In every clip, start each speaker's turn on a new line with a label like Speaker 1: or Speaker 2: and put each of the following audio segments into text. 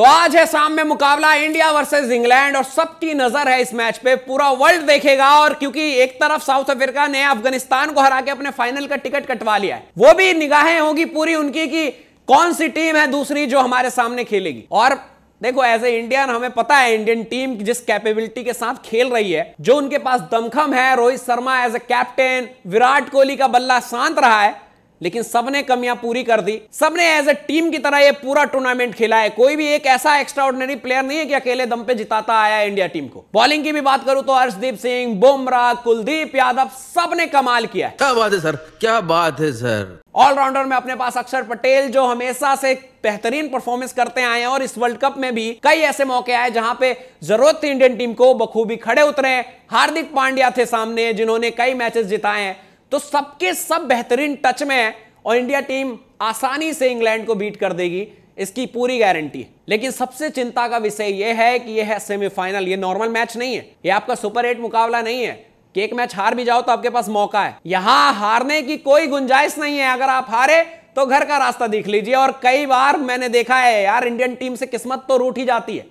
Speaker 1: तो आज है शाम में मुकाबला इंडिया वर्सेस इंग्लैंड और सबकी नजर है इस मैच पे पूरा वर्ल्ड देखेगा और क्योंकि एक तरफ साउथ अफ्रीका ने अफगानिस्तान को हरा के अपने फाइनल का टिकट कटवा लिया है वो भी निगाहें होगी पूरी उनकी कि कौन सी टीम है दूसरी जो हमारे सामने खेलेगी और देखो एज ए इंडियन हमें पता है इंडियन टीम जिस कैपेबिलिटी के साथ खेल रही है जो उनके पास दमखम है Rohit Sharma as a captain Virat Kohli का बल्ला शांत रहा है लेकिन सबने कमियां पूरी कर दी सबने एज ए टीम की तरह ये पूरा टूर्नामेंट खेला है कोई भी एक ऐसा एक्स्ट्रा ऑर्डिनरी प्लेयर नहीं है कि अकेले दम पे जिताता आया इंडिया टीम को बॉलिंग की भी बात करूं तो हर्षदीप सिंह बुमराह कुलदीप यादव सबने कमाल किया क्या बात है सर क्या बात है सर ऑलराउंडर में अपने पास अक्षर पटेल जो हमेशा से बेहतरीन परफॉर्मेंस करते आए हैं और इस वर्ल्ड कप में भी कई ऐसे मौके आए जहां पे जरूरत थी इंडियन टीम को बखूबी खड़े उतरे हार्दिक पांड्या थे सामने जिन्होंने कई मैचेस जिताए हैं तो सबके सब बेहतरीन टच में है और इंडिया टीम आसानी से इंग्लैंड को बीट कर देगी इसकी पूरी गारंटी है लेकिन सबसे चिंता का विषय यह है कि यह है सेमीफाइनल ये नॉर्मल मैच नहीं है यह आपका सुपर एट मुकाबला नहीं है कि एक मैच हार भी जाओ तो आपके पास मौका है यहां हारने की कोई गुंजाइश नहीं है अगर आप हारे तो घर का रास्ता देख लीजिए और कई बार मैंने देखा है यार इंडियन टीम से किस्मत तो रूठ ही जाती है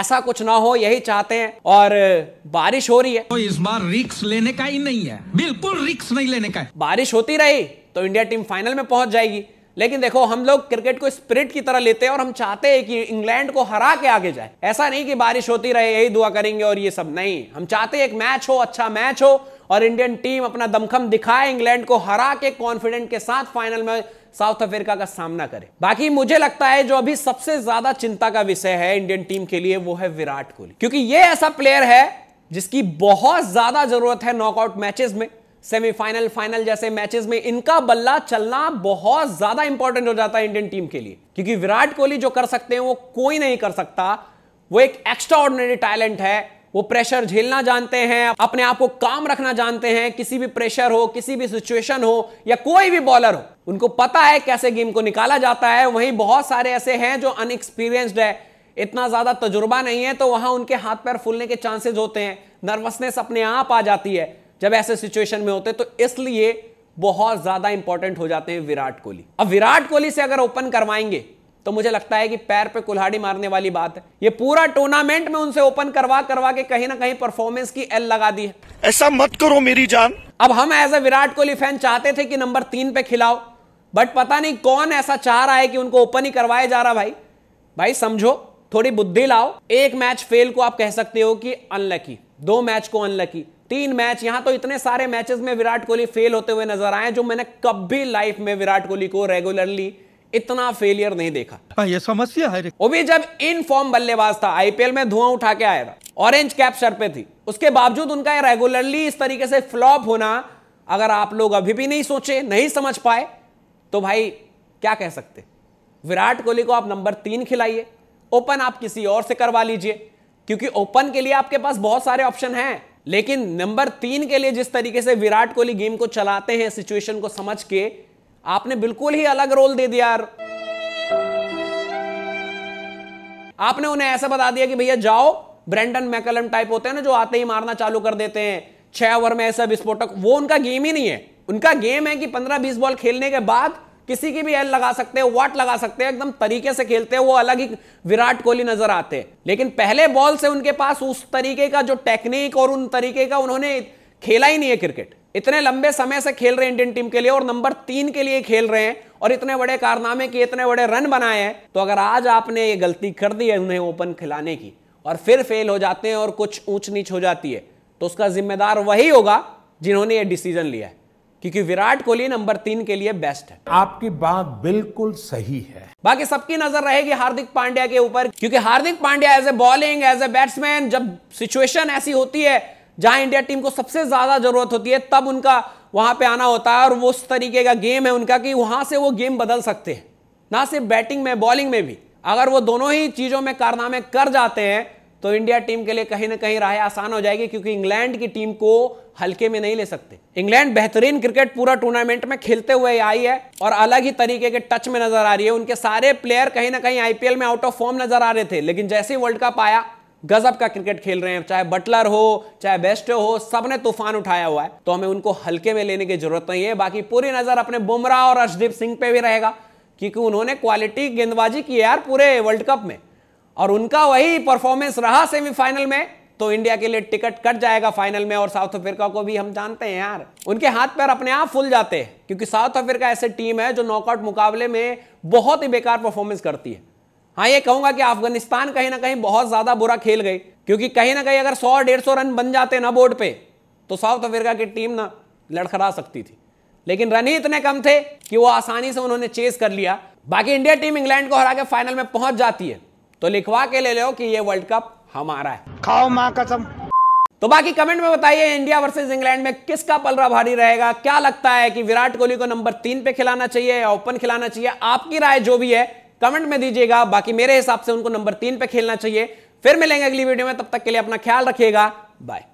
Speaker 1: ऐसा कुछ ना हो यही चाहते हैं और बारिश हो रही है तो इस बार रिक्स लेने का ही नहीं है बिल्कुल रिक्स नहीं लेने का बारिश होती रही तो इंडिया टीम फाइनल में पहुंच जाएगी लेकिन देखो हम लोग क्रिकेट को स्पिरिट की तरह लेते हैं और हम चाहते हैं कि इंग्लैंड को हरा के आगे जाए ऐसा नहीं कि बारिश होती रहे यही दुआ करेंगे और ये सब नहीं हम चाहते हैं एक मैच हो अच्छा मैच हो और इंडियन टीम अपना दमखम दिखाए इंग्लैंड को हरा के कॉन्फिडेंट के साथ फाइनल में साउथ अफ्रीका का सामना करे बाकी मुझे लगता है जो अभी सबसे ज्यादा चिंता का विषय है इंडियन टीम के लिए वो है विराट कोहली क्योंकि ये ऐसा प्लेयर है जिसकी बहुत ज्यादा जरूरत है नॉकआउट मैचेस में सेमीफाइनल फाइनल जैसे मैचेस में इनका बल्ला चलना बहुत ज्यादा इंपॉर्टेंट हो जाता है इंडियन टीम के लिए क्योंकि विराट कोहली जो कर सकते हैं वो कोई नहीं कर सकता वो एक एक्स्ट्रा ऑर्डिनरी टैलेंट है वो प्रेशर झेलना जानते हैं अपने आप को काम रखना जानते हैं किसी भी प्रेशर हो किसी भी सिचुएशन हो या कोई भी बॉलर हो उनको पता है कैसे गेम को निकाला जाता है वहीं बहुत सारे ऐसे हैं जो अनएक्सपीरियंस्ड है इतना ज्यादा तजुर्बा नहीं है तो वहां उनके हाथ पैर फूलने के चांसेज होते हैं नर्वसनेस अपने आप आ जाती है जब ऐसे सिचुएशन में होते तो इसलिए बहुत ज्यादा इंपॉर्टेंट हो जाते हैं विराट कोहली अब विराट कोहली से अगर ओपन करवाएंगे तो मुझे लगता है कि पैर पे कुल्हाड़ी मारने वाली बात है ये पूरा टूर्नामेंट में उनसे ओपन करवा करवा के कहीं ना कहीं परफॉर्मेंस की एल लगा दी है ऐसा मत करो मेरी जान अब हम as a Virat Kohli fan चाहते थे कि नंबर तीन पे खिलाओ बट पता नहीं कौन ऐसा चाह रहा है कि उनको ओपन ही करवाया जा रहा भाई भाई समझो थोड़ी बुद्धि लाओ एक मैच फेल को आप कह सकते हो कि अनलकी दो मैच को अनलकी तीन मैच यहां तो इतने सारे मैचेस में विराट कोहली फेल होते हुए नजर आए जो मैंने कभी लाइफ में विराट कोहली को रेगुलरली इतना फेलियर नहीं देखा आ, हाँ, ये समस्या है वो भी जब इन फॉर्म बल्लेबाज था आईपीएल में धुआं उठा के आया था ऑरेंज कैप सर पे थी उसके बावजूद उनका रेगुलरली इस तरीके से फ्लॉप होना अगर आप लोग अभी भी नहीं सोचे नहीं समझ पाए तो भाई क्या कह सकते विराट कोहली को आप नंबर तीन खिलाइए ओपन आप किसी और से करवा लीजिए क्योंकि ओपन के लिए आपके पास बहुत सारे ऑप्शन हैं लेकिन नंबर तीन के लिए जिस तरीके से विराट कोहली गेम को चलाते हैं सिचुएशन को समझ के आपने बिल्कुल ही अलग रोल दे दिया यार आपने उन्हें ऐसा बता दिया कि भैया जाओ ब्रेंडन मैकलम टाइप होते हैं ना जो आते ही मारना चालू कर देते हैं छह ओवर में ऐसा विस्फोटक वो उनका गेम ही नहीं है उनका गेम है कि पंद्रह बीस बॉल खेलने के बाद किसी की भी एल लगा सकते हैं वाट लगा सकते हैं एकदम तरीके से खेलते हैं वो अलग ही विराट कोहली नजर आते हैं लेकिन पहले बॉल से उनके पास उस तरीके का जो टेक्निक और उन तरीके का उन्होंने खेला ही नहीं है क्रिकेट इतने लंबे समय से खेल रहे इंडियन टीम के लिए और नंबर तीन के लिए खेल रहे हैं और इतने बड़े कारनामे किए इतने बड़े रन बनाए हैं तो अगर आज आपने ये गलती कर दी है उन्हें ओपन खिलाने की और फिर फेल हो जाते हैं और कुछ ऊंच नीच हो जाती है तो उसका जिम्मेदार वही होगा जिन्होंने ये डिसीजन लिया है क्योंकि विराट कोहली नंबर तीन के लिए बेस्ट है आपकी बात बिल्कुल सही है बाकी सबकी नजर रहेगी हार्दिक पांड्या के ऊपर क्योंकि Hardik Pandya as a bowling as a batsman जब सिचुएशन ऐसी होती है जहां इंडिया टीम को सबसे ज्यादा जरूरत होती है तब उनका वहां पे आना होता है और वो उस तरीके का गेम है उनका कि वहां से वो गेम बदल सकते हैं ना सिर्फ बैटिंग में बॉलिंग में भी अगर वो दोनों ही चीजों में कारनामे कर जाते हैं तो इंडिया टीम के लिए कहीं ना कहीं राह आसान हो जाएगी क्योंकि इंग्लैंड की टीम को हल्के में नहीं ले सकते इंग्लैंड बेहतरीन क्रिकेट पूरा टूर्नामेंट में खेलते हुए आई है और अलग ही तरीके के टच में नजर आ रही है उनके सारे प्लेयर कहीं ना कहीं आईपीएल में आउट ऑफ फॉर्म नजर आ रहे थे लेकिन जैसे ही वर्ल्ड कप आया गजब का क्रिकेट खेल रहे हैं चाहे बटलर हो चाहे बेस्ट हो सबने तूफान उठाया हुआ है तो हमें उनको हल्के में लेने की जरूरत नहीं है बाकी पूरी नजर अपने बुमराह और अर्शदीप सिंह पे भी रहेगा क्योंकि उन्होंने क्वालिटी गेंदबाजी की यार पूरे वर्ल्ड कप में और उनका वही परफॉर्मेंस रहा सेमीफाइनल में तो इंडिया के लिए टिकट कट जाएगा फाइनल में और साउथ अफ्रीका को भी हम जानते हैं यार उनके हाथ पैर अपने आप फुल जाते हैं क्योंकि साउथ अफ्रीका ऐसी टीम है जो नॉकआउट मुकाबले में बहुत ही बेकार परफॉर्मेंस करती है हाँ ये कहूंगा कि अफगानिस्तान कहीं ना कहीं बहुत ज्यादा बुरा खेल गई क्योंकि कहीं ना कहीं अगर सौ डेढ़ सौ रन बन जाते ना बोर्ड पे तो साउथ अफ्रीका की टीम ना लड़खड़ा सकती थी लेकिन रन ही इतने कम थे कि वो आसानी से उन्होंने चेस कर लिया बाकी इंडिया टीम इंग्लैंड को हरा के फाइनल में पहुंच जाती है तो लिखवा के ले लो कि ये वर्ल्ड कप हमारा है खाओ माँ कसम तो बाकी कमेंट में बताइए इंडिया वर्सेस इंग्लैंड में किसका पलरा भारी रहेगा क्या लगता है कि विराट कोहली को नंबर तीन पे खिलाना चाहिए या ओपन खिलाना चाहिए आपकी राय जो भी है कमेंट में दीजिएगा बाकी मेरे हिसाब से उनको नंबर तीन पे खेलना चाहिए फिर मिलेंगे अगली वीडियो में तब तक के लिए अपना ख्याल रखिएगा बाय